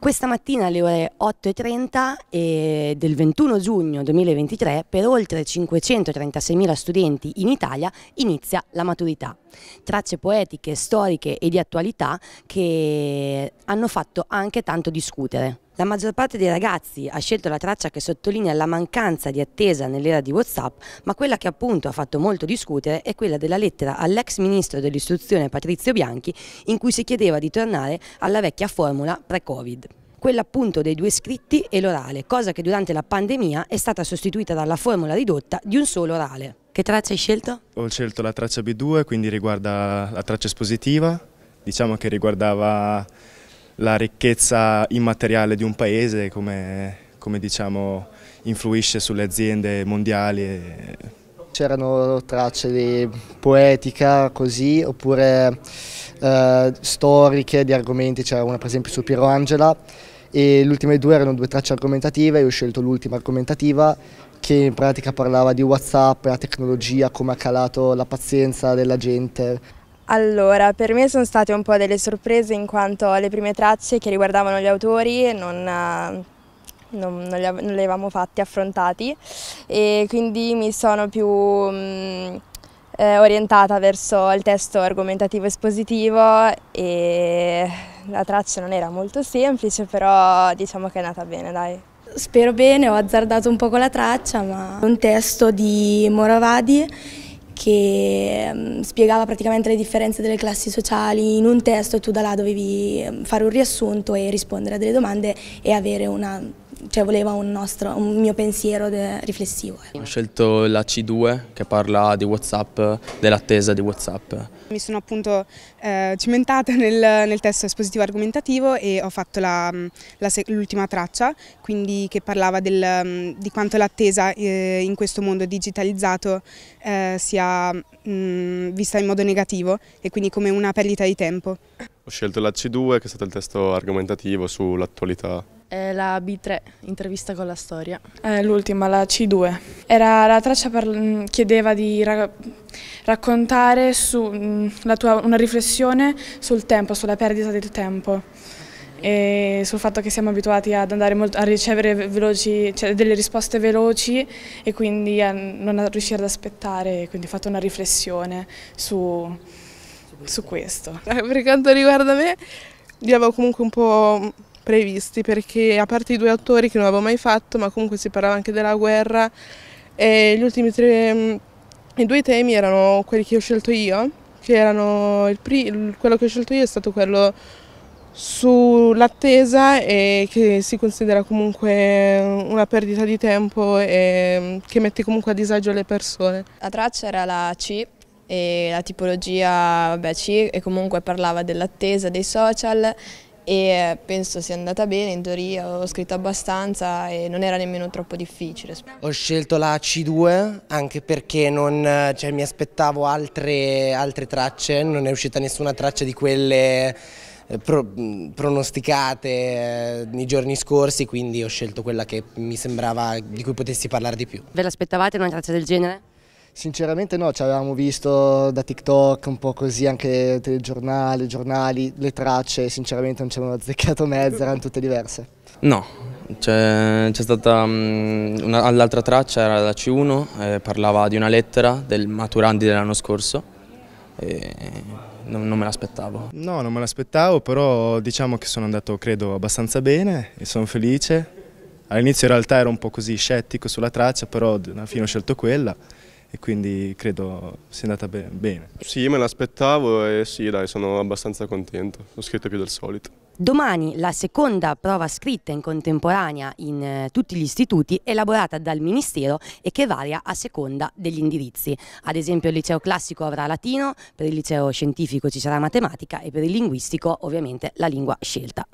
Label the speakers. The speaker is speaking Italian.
Speaker 1: Questa mattina alle ore 8.30 eh, del 21 giugno 2023 per oltre 536.000 studenti in Italia inizia la maturità. Tracce poetiche, storiche e di attualità che hanno fatto anche tanto discutere. La maggior parte dei ragazzi ha scelto la traccia che sottolinea la mancanza di attesa nell'era di Whatsapp, ma quella che appunto ha fatto molto discutere è quella della lettera all'ex ministro dell'istruzione Patrizio Bianchi in cui si chiedeva di tornare alla vecchia formula pre-Covid quella appunto dei due scritti e l'orale, cosa che durante la pandemia è stata sostituita dalla formula ridotta di un solo orale. Che traccia hai scelto?
Speaker 2: Ho scelto la traccia B2, quindi riguarda la traccia espositiva, diciamo che riguardava la ricchezza immateriale di un paese, come, come diciamo, influisce sulle aziende mondiali. C'erano tracce di poetica così, oppure eh, storiche di argomenti, c'era una per esempio su Piero Angela e le ultime due erano due tracce argomentative, io ho scelto l'ultima argomentativa che in pratica parlava di Whatsapp, e la tecnologia, come ha calato la pazienza della gente.
Speaker 1: Allora, per me sono state un po' delle sorprese in quanto le prime tracce che riguardavano gli autori non, eh, non, non, le, non le, avevamo fatte, affrontati e quindi mi sono più mh, mm, eh, orientata verso il testo argomentativo espositivo e la traccia non era molto semplice però diciamo che è nata bene dai. Spero bene, ho azzardato un po' con la traccia ma è un testo di Moravadi che mm, spiegava praticamente le differenze delle classi sociali in un testo e tu da là dovevi mm, fare un riassunto e rispondere a delle domande e avere una cioè voleva un, nostro, un mio pensiero riflessivo.
Speaker 2: Eh. Ho scelto la C2 che parla di Whatsapp, dell'attesa di Whatsapp.
Speaker 1: Mi sono appunto eh, cimentata nel, nel, testo espositivo argomentativo e ho fatto l'ultima traccia, quindi che parlava del, di quanto l'attesa eh, in questo mondo digitalizzato eh, sia mh, mm, vista in modo negativo e quindi come una perdita di tempo.
Speaker 2: Ho scelto la C2 che è stato il testo argomentativo sull'attualità
Speaker 1: eh, la B3, intervista con la storia. Eh, l'ultima, la C2. Era la traccia per, chiedeva di ra raccontare su, tua, una riflessione sul tempo, sulla perdita del tempo e sul fatto che siamo abituati ad andare molto, a ricevere veloci, cioè delle risposte veloci e quindi a non a riuscire ad aspettare, quindi ho fatto una riflessione su, su questo. Eh, per quanto riguarda me, abbiamo comunque un po' previsti perché a parte i due attori che non avevo mai fatto, ma comunque si parlava anche della guerra, e gli ultimi tre, mm, i due temi erano quelli che ho scelto io, che erano il, quello che ho scelto io è stato quello sull'attesa e che si considera comunque mm, una perdita di tempo e mm, che mette comunque a disagio le persone. La traccia era la C e la tipologia vabbè, C e comunque parlava dell'attesa dei social e penso sia andata bene in teoria, ho scritto abbastanza e non era nemmeno troppo difficile.
Speaker 2: Ho scelto la C2 anche perché non, cioè, mi aspettavo altre, altre tracce, non è uscita nessuna traccia di quelle eh, Pro, pronosticate eh, nei giorni scorsi, quindi ho scelto quella che mi sembrava di cui potessi parlare di più. Ve l'aspettavate una traccia del genere? Sinceramente no, ci avevamo visto da TikTok, un po' così, anche telegiornali, giornali, le tracce, sinceramente non ci avevano azzeccato mezzo, erano tutte diverse. No, c'è stata um, l'altra traccia, era la C1, eh, parlava di una lettera del maturandi dell'anno scorso e non, non me l'aspettavo. No, non me l'aspettavo, però diciamo che sono andato, credo, abbastanza bene e sono felice. All'inizio in realtà ero un po' così scettico sulla traccia, però alla fine ho scelto quella e quindi credo sia andata be bene. Sì, me l'aspettavo e sì, dai, sono abbastanza contento, ho scritto più del solito. Domani la
Speaker 1: seconda prova scritta in contemporanea in eh, tutti gli istituti elaborata dal Ministero e che varia a seconda degli indirizzi. Ad esempio il liceo classico avrà latino,
Speaker 2: per il liceo scientifico ci sarà matematica e per il linguistico ovviamente la lingua scelta.